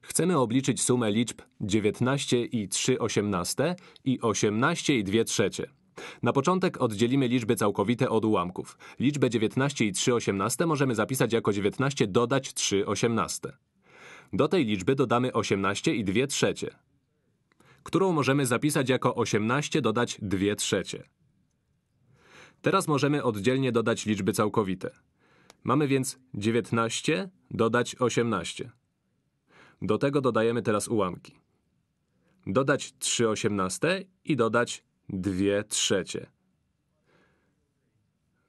chcemy obliczyć sumę liczb 19 i 3 osiemnaste i 18 i 2 trzecie. Na początek oddzielimy liczby całkowite od ułamków. Liczbę 19 i 3 osiemnaste możemy zapisać jako 19 dodać 3 osiemnaste. Do tej liczby dodamy 18 i 2 trzecie, którą możemy zapisać jako 18 dodać 2 trzecie. Teraz możemy oddzielnie dodać liczby całkowite. Mamy więc 19 dodać 18. Do tego dodajemy teraz ułamki. Dodać 3 osiemnaste i dodać 2 trzecie.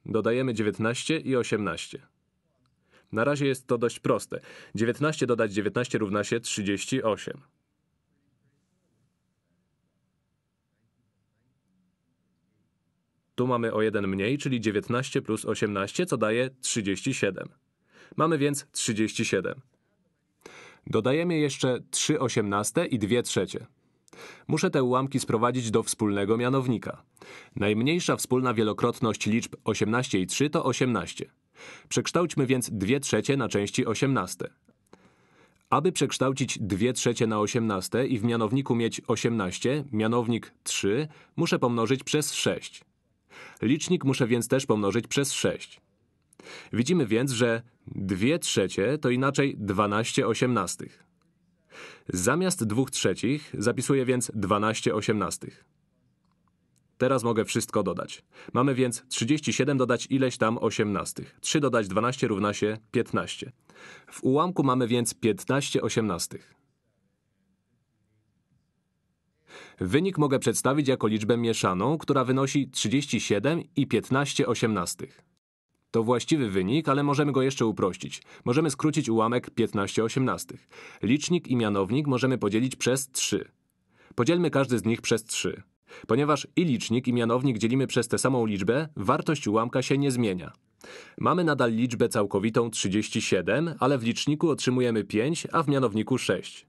Dodajemy 19 i 18. Na razie jest to dość proste. 19 dodać 19 równa się 38. Tu mamy o 1 mniej, czyli 19 plus 18, co daje 37. Mamy więc 37. Dodajemy jeszcze 3 osiemnaste i 2 trzecie. Muszę te ułamki sprowadzić do wspólnego mianownika. Najmniejsza wspólna wielokrotność liczb 18 i 3 to 18. Przekształćmy więc 2 trzecie na części 18. Aby przekształcić 2 trzecie na 18 i w mianowniku mieć 18, mianownik 3, muszę pomnożyć przez 6. Licznik muszę więc też pomnożyć przez 6. Widzimy więc, że 2 trzecie to inaczej 12 osiemnastych. Zamiast 2 trzecich zapisuję więc 12 osiemnastych. Teraz mogę wszystko dodać. Mamy więc 37 dodać ileś tam osiemnastych. 3 dodać 12 równa się 15. W ułamku mamy więc 15 osiemnastych. Wynik mogę przedstawić jako liczbę mieszaną, która wynosi 37 i 15 osiemnastych. To właściwy wynik, ale możemy go jeszcze uprościć. Możemy skrócić ułamek 15 osiemnastych. Licznik i mianownik możemy podzielić przez 3. Podzielmy każdy z nich przez 3. Ponieważ i licznik, i mianownik dzielimy przez tę samą liczbę, wartość ułamka się nie zmienia. Mamy nadal liczbę całkowitą 37, ale w liczniku otrzymujemy 5, a w mianowniku 6.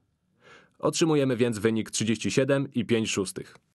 Otrzymujemy więc wynik 37 i 5 szóstych.